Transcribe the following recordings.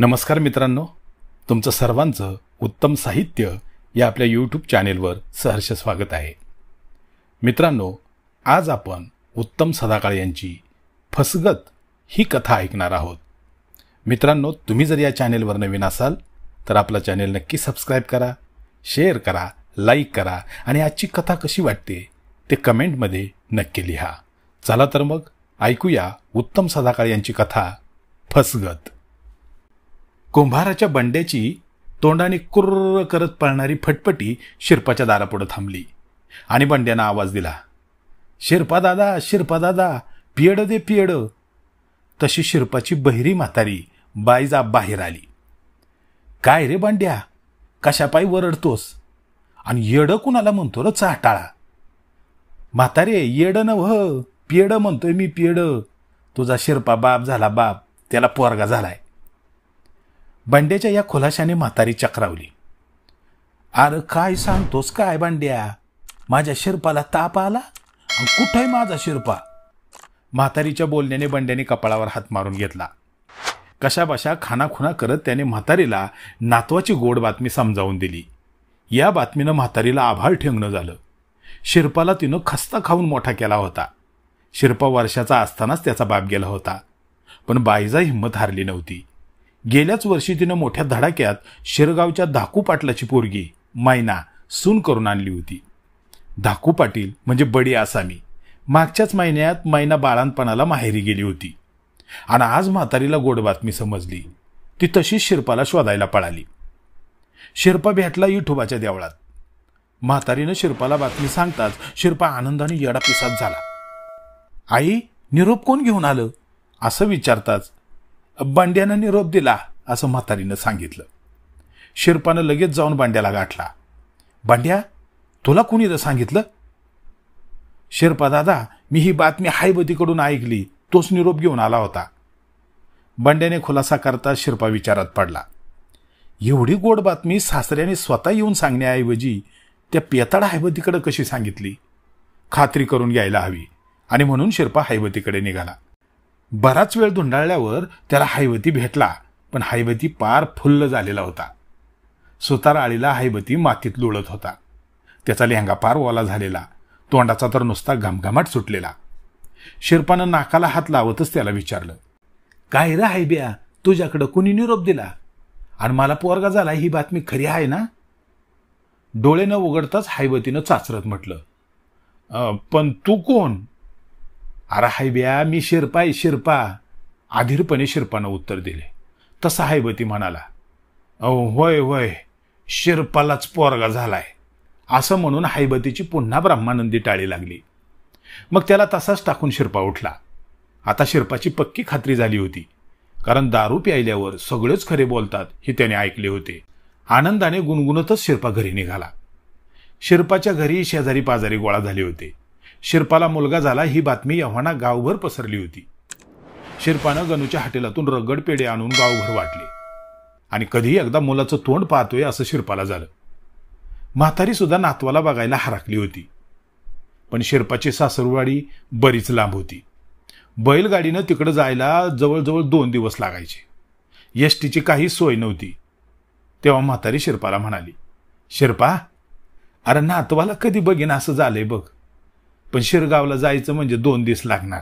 नमस्कार मित्रांनो तुमचं सर्वांचं उत्तम साहित्य या आपल्या यूट्यूब चॅनेलवर सहर्ष स्वागत आहे मित्रांनो आज आपण उत्तम सदाकाळ यांची फसगत ही कथा ऐकणार आहोत मित्रांनो तुम्ही जर या चॅनेलवर नवीन असाल तर आपला चॅनेल नक्की सबस्क्राईब करा शेअर करा लाईक करा आणि आजची कथा कशी वाटते ते कमेंटमध्ये नक्की लिहा चला तर मग ऐकूया उत्तम सदाकाळ यांची कथा फसगत कुंभाराच्या बंड्याची तोंडाने कुर्र करत पळणारी फटफटी शिरपाच्या दारापुढं थांबली आणि बंड्यानं आवाज दिला शिरपा दादा शिरपा दादा पियड दे पियड तशी शिरपाची बहिरी म्हातारी बाईजा बाहेर आली काय रे बंड्या कशापायी वरडतोस आणि येडं कुणाला म्हणतो र चाटाळा म्हातारे न व पियड म्हणतोय मी पियड तुझा शिरपा बाप झाला बाप त्याला पोरगा झालाय बंड्याच्या या खुलाशाने म्हातारी चक्रावली अरे काय सांगतोस काय बंड्या माझ्या शिरपाला ताप आला कुठे माझा शिरपा म्हातारीच्या बोलण्याने बंड्याने कपाळावर हात मारून घेतला कशाबशा खानाखुना करत त्याने म्हातारीला नातवाची गोड बातमी समजावून दिली या बातमीनं म्हातारीला आभार ठेवणं झालं शिरपाला तिनं खस्ता खाऊन मोठा केला होता शिरपा वर्षाचा असतानाच त्याचा बाप गेला होता पण बाईजा हिंमत हारली नव्हती गेल्याच वर्षी तिनं मोठ्या धडाक्यात शिरगावच्या धाकू पाटलाची पोरगी मायना सून करून आणली होती धाकू पाटील म्हणजे बडी आसामी मागच्याच महिन्यात मैना बाळांतपणाला माहेरी गेली होती आणि आज म्हातारीला गोड बातमी समजली ती तशीच शिरपाला शोधायला पळाली शिरपा भेटला युट्यूबाच्या देवळात म्हातारीनं शिरपाला बातमी सांगताच शिरपा आनंदाने पिसात झाला आई निरोप कोण घेऊन आलं असं विचारताच बांड्यानं निरोप दिला असं म्हातारीनं सांगितलं शिरपानं लगेच जाऊन बांड्याला गाठला बांड्या तुला कुणी तर सांगितलं शेर्पा दादा मी ही बातमी हायबतीकडून ऐकली तोच निरोप घेऊन आला होता बंड्याने खुलासा करता शिरपा विचारात पडला एवढी गोड बातमी सासऱ्याने स्वतः येऊन सांगण्याऐवजी त्या पेताड हायबतीकडे कशी सांगितली खात्री करून घ्यायला हवी आणि म्हणून शिरपा हायबतीकडे निघाला बराच वेळ धुंडाळल्यावर त्याला हायवती भेटला पण हायवती पार फुल्ल झालेला होता सुतार आळीला हायवती मातीत लुळत होता त्याचा लेहंगा पार ओला झालेला तोंडाचा तर नुसता घमघमाट सुटलेला शिरपानं नाकाला हात लावतच त्याला विचारलं काय रे हायब्या तुझ्याकडं कुणी निरोप दिला आणि मला पोरगा झाला ही बातमी खरी आहे ना डोळे न उघडताच हायवतीनं चाचरत म्हटलं पण तू कोण अरे हाय ब्या मी शिरपा शिरपा आधीरपणे शिरपानं उत्तर दिले तसा हायबती म्हणाला अहो होय होय शिरपालाच पोरगा झालाय असं म्हणून हायबतीची पुन्हा ब्रह्मानंदी टाळी लागली मग त्याला तसाच टाकून शिरपा उठला आता शिरपाची पक्की खात्री झाली होती कारण दारू प्यायल्यावर सगळेच खरे बोलतात हे त्याने ऐकले होते आनंदाने गुणगुणतच शिरपा घरी निघाला शिरपाच्या घरी शेजारी पाजारी गोळा झाले होते शिरपाला मुलगा झाला ही बातमी यव्हाना गावभर पसरली होती शिरपानं गणूच्या हॉटेलातून रगड पेडे आणून गावभर वाटले आणि कधी एकदा मुलाचं तोंड पाहतोय असं शिरपाला झालं म्हातारी सुद्धा नातवाला बघायला हारकली होती पण शिरपाची सासरवाडी बरीच लांब होती बैलगाडीनं तिकडं जायला जवळजवळ दोन दिवस लागायचे एस काही सोय नव्हती तेव्हा म्हातारी शिरपाला म्हणाली शिरपा अरे नातवाला कधी बघेन असं झालंय बघ पण शिरगावला जायचं म्हणजे दोन दिवस लागणार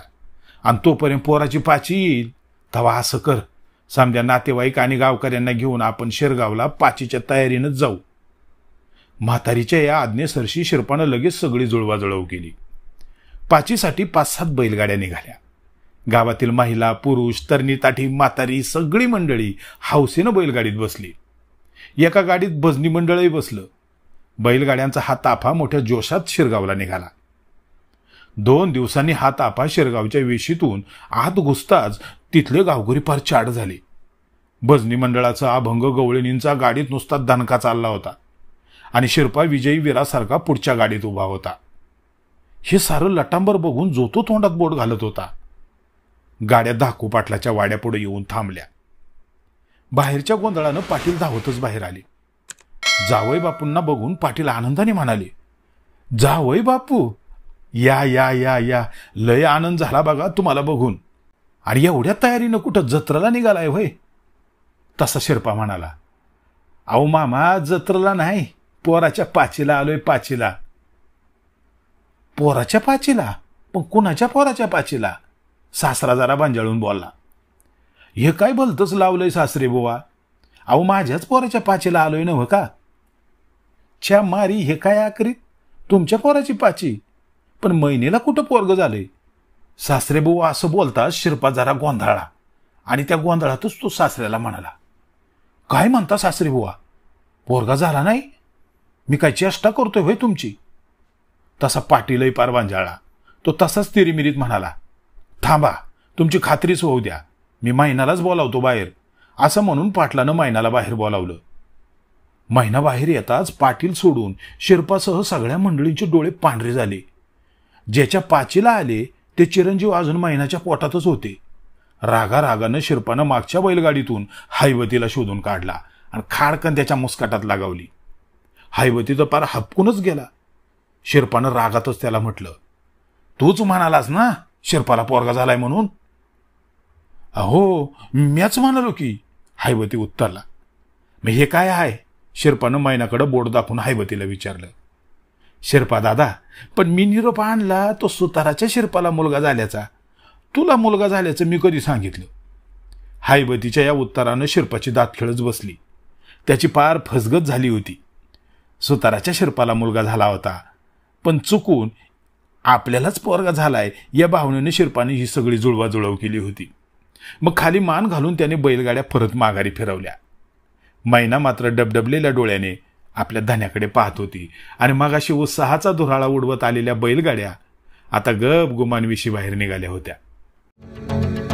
आणि तोपर्यंत पोराची पाची येईल तवा असं कर समजा नातेवाईक आणि गावकऱ्यांना घेऊन आपण शिरगावला पाचीच्या तयारीनं जाऊ म्हातारीच्या या आज्ञेसरशी शिरपानं लगेच सगळी जुळवाजुळव केली पाचीसाठी पाच सात बैलगाड्या निघाल्या गावातील महिला पुरुष तरणी ताठी म्हातारी सगळी मंडळी हौसेनं बैलगाडीत बसली एका गाडीत भजनी मंडळही बसलं बैलगाड्यांचा हा ताफा मोठ्या जोशात शिरगावला निघाला दोन दिवसांनी हा तापा शिरगावच्या वेशीतून आत घुसताच तिथले गावकरी फार चाड झाले भजनी मंडळाचा अभंग गवळणींचा गाडीत नुसता दणका चालला होता आणि शिरपा विजयी विरासारखा पुढच्या गाडीत उभा होता हे सारं लटांबर बघून जोतो तोंडात बोट घालत होता गाड्या धाकू पाटलाच्या वाड्यापुढे येऊन थांबल्या बाहेरच्या गोंधळानं पाटील धावतच बाहेर आले जावई बापूंना बघून पाटील आनंदाने म्हणाले जावई बापू या या या या लय आनंद झाला बघा तुम्हाला बघून आणि एवढ्या तयारीनं कुठं जत्रेला निघालाय होय तसा शिरपा म्हणाला अहो मामा जत्रेला नाही पोराच्या पाचीला आलोय पाचीला पोराच्या पाचीला पण कुणाच्या पोराच्या पाचीला सासरा जरा बांजाळून बोलला हे काय भलतंच लावलंय सासरे बुवा अहो माझ्याच पोराच्या पाचीला आलोय नव्ह का च्या मारी हे काय आकरीत तुमच्या पोराची पाची पण महिनेला कुठं पोरग झालंय बुवा असं बोलता शिरपा जरा गोंधळा आणि त्या गोंधळातच तो सासऱ्याला म्हणाला काय म्हणता सासरेबुवा पोरगा झाला नाही मी काय चेष्टा करतोय होय तुमची तसा पाटीलही पार वांजाळला तो तसाच तिरिमिरीत म्हणाला थांबा तुमची खात्रीच होऊ द्या मी मैनालाच बोलावतो बाहेर असं म्हणून पाटलानं मैनाला बाहेर बोलावलं महिना बाहेर येताच पाटील सोडून शिरपासह सगळ्या मंडळींचे डोळे पांढरे झाले ज्याच्या पाचीला आले ते चिरंजीव अजून महिन्याच्या पोटातच होते रागा रागानं शिरपानं मागच्या बैलगाडीतून हैवतीला शोधून काढला आणि खाडकन त्याच्या मुस्काटात लागावली हैवती तर पार हपकूनच गेला शिरपानं रागातच त्याला म्हटलं तूच म्हणालास ना शिरपाला पोरगा झालाय म्हणून अहो म्याच म्हणालो की हैवती उत्तरला मग हे काय आहे शिरपानं मैनाकडं बोट दाखवून हैवतीला विचारलं शिरपा दादा पण मी निरोप आणला तो सुताराच्या शिरपाला मुलगा झाल्याचा तुला मुलगा झाल्याचं मी कधी सांगितलं हायबतीच्या या उत्तरानं शिरपाची दात खेळच बसली त्याची पार फसगत झाली होती सुताराच्या शिरपाला मुलगा झाला होता पण चुकून आपल्यालाच पोरगा झालाय या भावनेने शिरपाने ही सगळी जुळवाजुळव केली होती मग खाली मान घालून त्याने बैलगाड्या परत माघारी फिरवल्या मैना मात्र डबडबलेल्या डोळ्याने आपल्या धन्याकडे पाहत होती आणि मग अशी उत्साहाचा धुराळा उडवत आलेल्या बैलगाड्या आता गप गुमानविषयी बाहेर निघाल्या होत्या